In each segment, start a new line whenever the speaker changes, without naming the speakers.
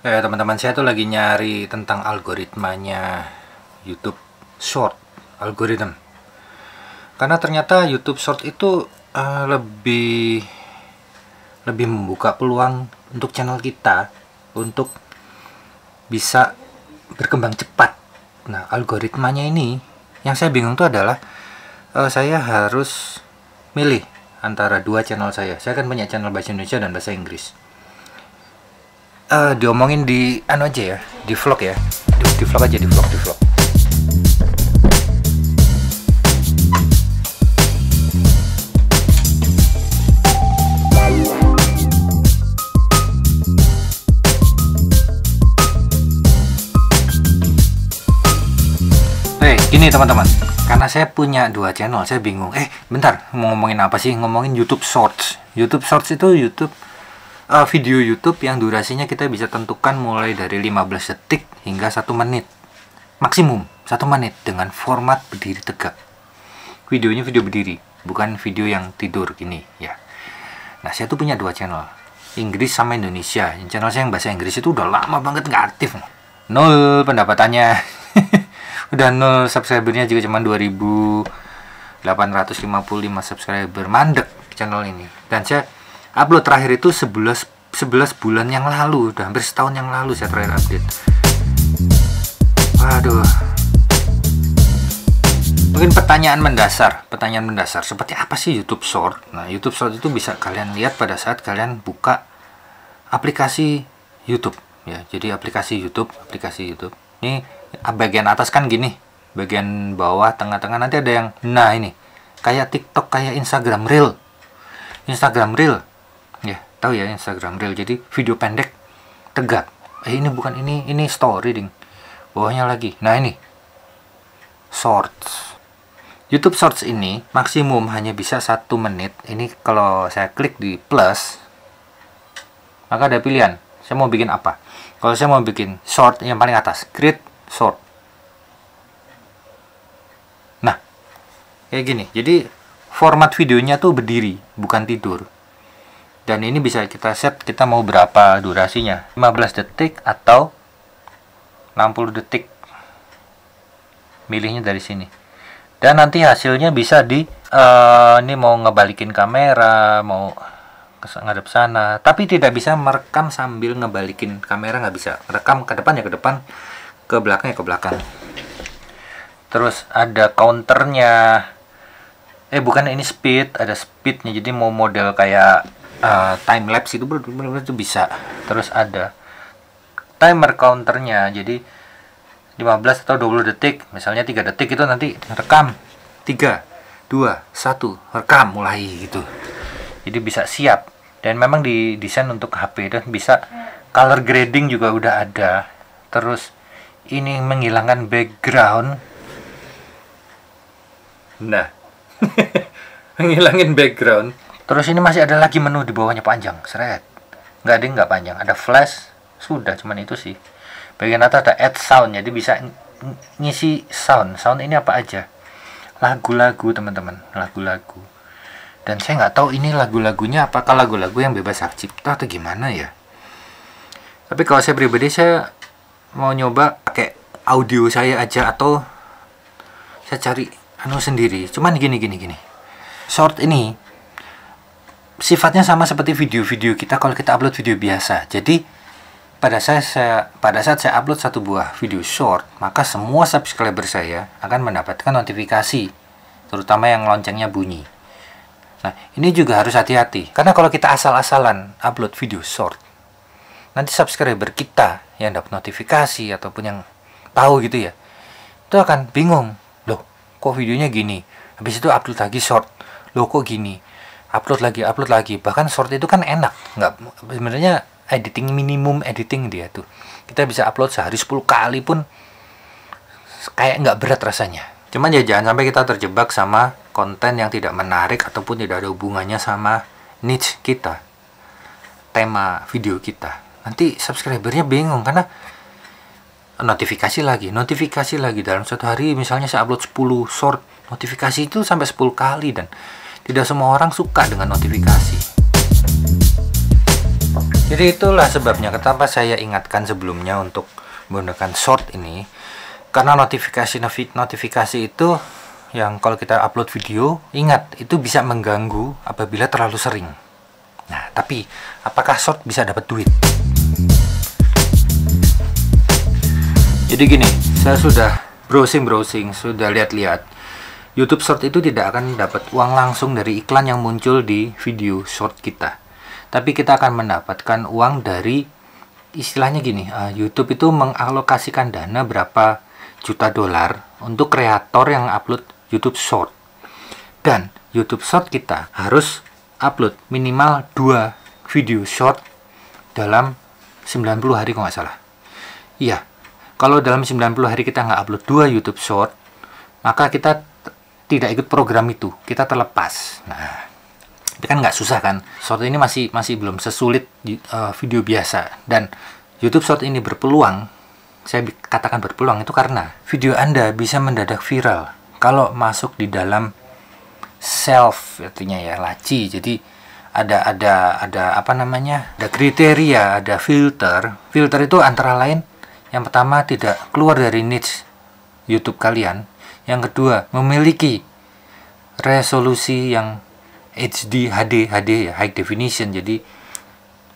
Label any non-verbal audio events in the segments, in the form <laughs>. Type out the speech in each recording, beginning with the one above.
Eh teman-teman saya tuh lagi nyari tentang algoritmanya YouTube Short algoritm. Karena ternyata YouTube Short itu uh, lebih lebih membuka peluang untuk channel kita untuk bisa berkembang cepat. Nah, algoritmanya ini yang saya bingung tuh adalah uh, saya harus milih antara dua channel saya. Saya kan punya channel bahasa Indonesia dan bahasa Inggris uh, diomongin di anu aja ya, di vlog ya. Di, di vlog aja, di vlog, di vlog. Hey, gini teman-teman, karena saya punya dua channel, saya bingung. Eh, bentar, mau ngomongin apa sih? Ngomongin YouTube Shorts. YouTube Shorts itu YouTube uh, video YouTube yang durasinya kita bisa tentukan mulai dari 15 detik hingga 1 menit. Maksimum 1 menit dengan format berdiri tegak. Videonya video berdiri, bukan video yang tidur gini ya. Nah, saya tuh punya dua channel, Inggris sama Indonesia. Channel saya yang bahasa Inggris itu udah lama banget nggak aktif. Nol pendapatannya. <laughs> udah nol subscribernya juga cuma 2.855 subscriber mandek channel ini dan saya upload terakhir itu 11 11 bulan yang lalu udah hampir setahun yang lalu saya terakhir update waduh mungkin pertanyaan mendasar pertanyaan mendasar seperti apa sih YouTube Short nah YouTube Short itu bisa kalian lihat pada saat kalian buka aplikasi YouTube ya jadi aplikasi YouTube aplikasi YouTube ini bagian atas kan gini bagian bawah tengah-tengah nanti ada yang nah ini kayak TikTok kayak Instagram Reel Instagram Reel tahu ya Instagram Reel jadi video pendek tegak eh ini bukan ini ini story ding bawahnya lagi nah ini Shorts YouTube Shorts ini maksimum hanya bisa satu menit ini kalau saya klik di plus maka ada pilihan saya mau bikin apa kalau saya mau bikin short yang paling atas create short nah kayak gini jadi format videonya tuh berdiri bukan tidur dan ini bisa kita set kita mau berapa durasinya 15 detik atau 60 detik milihnya dari sini dan nanti hasilnya bisa di uh, ini mau ngebalikin kamera mau ngadep sana tapi tidak bisa merekam sambil ngebalikin kamera nggak bisa rekam ke depan ya ke depan ke belakang ya ke belakang terus ada counternya eh bukan ini speed ada speednya jadi mau model kayak Eh, time lapse itu benar-benar itu bisa terus ada timer counternya jadi 15 atau 20 detik misalnya tiga detik itu nanti rekam 3 2 1 rekam mulai gitu jadi bisa siap dan memang di desain untuk HP dan bisa color grading juga udah ada terus ini menghilangkan background nah menghilangin <laughs> background Terus ini masih ada lagi menu di bawahnya panjang, seret. Nggak ada nggak panjang, ada flash, sudah cuman itu sih. Bagian atas ada add sound, jadi bisa ngisi sound. Sound ini apa aja? Lagu-lagu teman-teman, lagu-lagu. Dan saya nggak tahu ini lagu-lagunya apakah lagu-lagu yang bebas hak cipta atau gimana ya. Tapi kalau saya pribadi saya mau nyoba pakai audio saya aja atau saya cari anu sendiri. Cuman gini gini gini. Short ini sifatnya sama seperti video-video kita kalau kita upload video biasa. Jadi pada saat saya pada saat saya upload satu buah video short, maka semua subscriber saya akan mendapatkan notifikasi, terutama yang loncengnya bunyi. Nah, ini juga harus hati-hati karena kalau kita asal-asalan upload video short, nanti subscriber kita yang dapat notifikasi ataupun yang tahu gitu ya, itu akan bingung. Loh, kok videonya gini? Habis itu upload lagi short. Loh, kok gini? upload lagi upload lagi bahkan short itu kan enak nggak sebenarnya editing minimum editing dia tuh kita bisa upload sehari 10 kali pun kayak nggak berat rasanya cuman ya jangan sampai kita terjebak sama konten yang tidak menarik ataupun tidak ada hubungannya sama niche kita tema video kita nanti subscribernya bingung karena notifikasi lagi, notifikasi lagi dalam satu hari misalnya saya upload 10 short, notifikasi itu sampai 10 kali dan tidak semua orang suka dengan notifikasi. Jadi itulah sebabnya kenapa saya ingatkan sebelumnya untuk menggunakan short ini karena notifikasi notifikasi itu yang kalau kita upload video ingat itu bisa mengganggu apabila terlalu sering. Nah, tapi apakah short bisa dapat duit? Jadi gini, saya sudah browsing-browsing, sudah lihat-lihat YouTube Short itu tidak akan dapat uang langsung dari iklan yang muncul di video short kita. Tapi kita akan mendapatkan uang dari istilahnya gini, uh, YouTube itu mengalokasikan dana berapa juta dolar untuk kreator yang upload YouTube Short. Dan YouTube Short kita harus upload minimal dua video short dalam 90 hari kalau nggak salah. Iya, kalau dalam 90 hari kita nggak upload dua YouTube Short, maka kita tidak ikut program itu kita terlepas nah itu kan nggak susah kan short ini masih masih belum sesulit uh, video biasa dan YouTube short ini berpeluang saya katakan berpeluang itu karena video Anda bisa mendadak viral kalau masuk di dalam self artinya ya laci jadi ada ada ada apa namanya ada kriteria ada filter filter itu antara lain yang pertama tidak keluar dari niche YouTube kalian yang kedua, memiliki resolusi yang HD HD HD ya, high definition. Jadi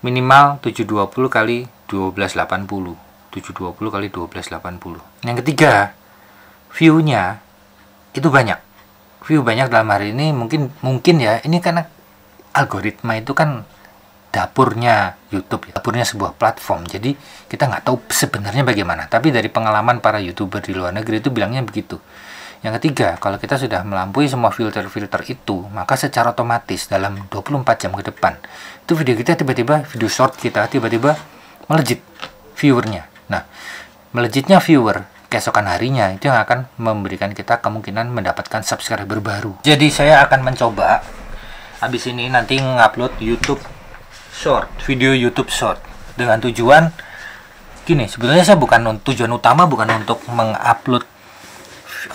minimal 720 kali 1280. 720 kali 1280. Yang ketiga, view-nya itu banyak. View banyak dalam hari ini mungkin mungkin ya, ini karena algoritma itu kan dapurnya YouTube, ya. dapurnya sebuah platform. Jadi kita nggak tahu sebenarnya bagaimana. Tapi dari pengalaman para youtuber di luar negeri itu bilangnya begitu. Yang ketiga, kalau kita sudah melampaui semua filter-filter itu, maka secara otomatis dalam 24 jam ke depan, itu video kita tiba-tiba, video short kita tiba-tiba melejit viewernya. Nah, melejitnya viewer keesokan harinya itu yang akan memberikan kita kemungkinan mendapatkan subscriber baru. Jadi saya akan mencoba habis ini nanti ngupload YouTube short video YouTube short dengan tujuan gini sebenarnya saya bukan tujuan utama bukan untuk mengupload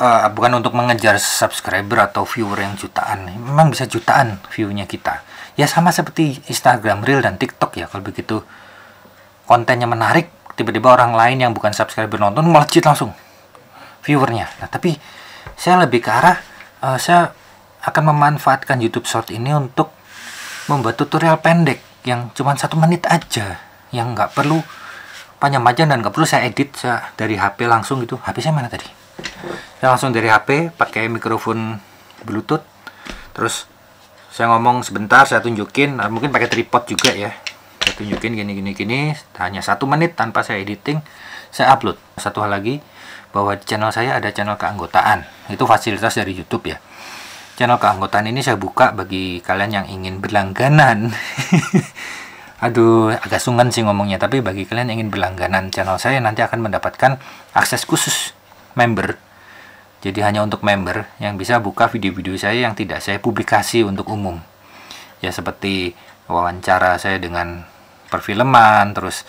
uh, bukan untuk mengejar subscriber atau viewer yang jutaan memang bisa jutaan viewnya kita ya sama seperti Instagram Reel dan TikTok ya kalau begitu kontennya menarik tiba-tiba orang lain yang bukan subscriber nonton melejit langsung viewernya nah tapi saya lebih ke arah uh, saya akan memanfaatkan YouTube Short ini untuk membuat tutorial pendek yang cuma satu menit aja yang nggak perlu panjang-panjang dan nggak perlu saya edit saya dari HP langsung gitu HP saya mana tadi saya langsung dari HP pakai mikrofon bluetooth terus saya ngomong sebentar saya tunjukin nah, mungkin pakai tripod juga ya saya tunjukin gini gini gini hanya satu menit tanpa saya editing saya upload satu hal lagi bahwa di channel saya ada channel keanggotaan itu fasilitas dari YouTube ya Channel keanggotaan ini saya buka bagi kalian yang ingin berlangganan. <laughs> Aduh, agak sungkan sih ngomongnya, tapi bagi kalian yang ingin berlangganan channel saya nanti akan mendapatkan akses khusus member. Jadi hanya untuk member yang bisa buka video-video saya yang tidak saya publikasi untuk umum. Ya seperti wawancara saya dengan perfilman, terus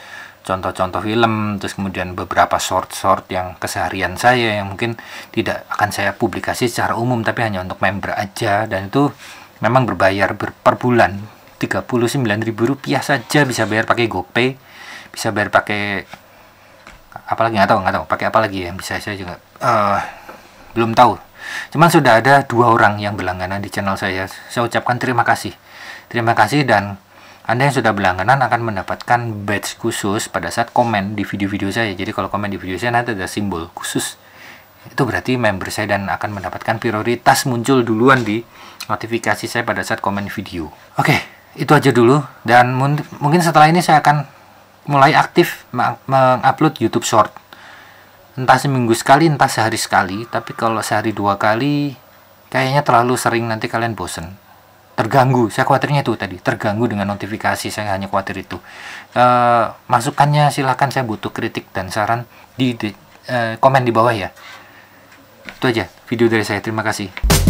contoh-contoh film terus kemudian beberapa short-short yang keseharian saya yang mungkin tidak akan saya publikasi secara umum tapi hanya untuk member aja dan itu memang berbayar ber, per bulan 39.000 rupiah saja bisa bayar pakai GoPay bisa bayar pakai apalagi nggak tahu nggak tahu pakai apa lagi ya yang bisa saya juga uh, belum tahu cuman sudah ada dua orang yang berlangganan di channel saya saya ucapkan terima kasih terima kasih dan anda yang sudah berlangganan akan mendapatkan badge khusus pada saat komen di video-video saya. Jadi kalau komen di video saya nanti ada simbol khusus. Itu berarti member saya dan akan mendapatkan prioritas muncul duluan di notifikasi saya pada saat komen video. Oke, okay, itu aja dulu dan mungkin setelah ini saya akan mulai aktif mengupload YouTube Short. Entah seminggu sekali, entah sehari sekali, tapi kalau sehari dua kali kayaknya terlalu sering nanti kalian bosen terganggu saya khawatirnya itu tadi terganggu dengan notifikasi saya hanya khawatir itu e, masukannya silahkan saya butuh kritik dan saran di, di e, komen di bawah ya itu aja video dari saya terima kasih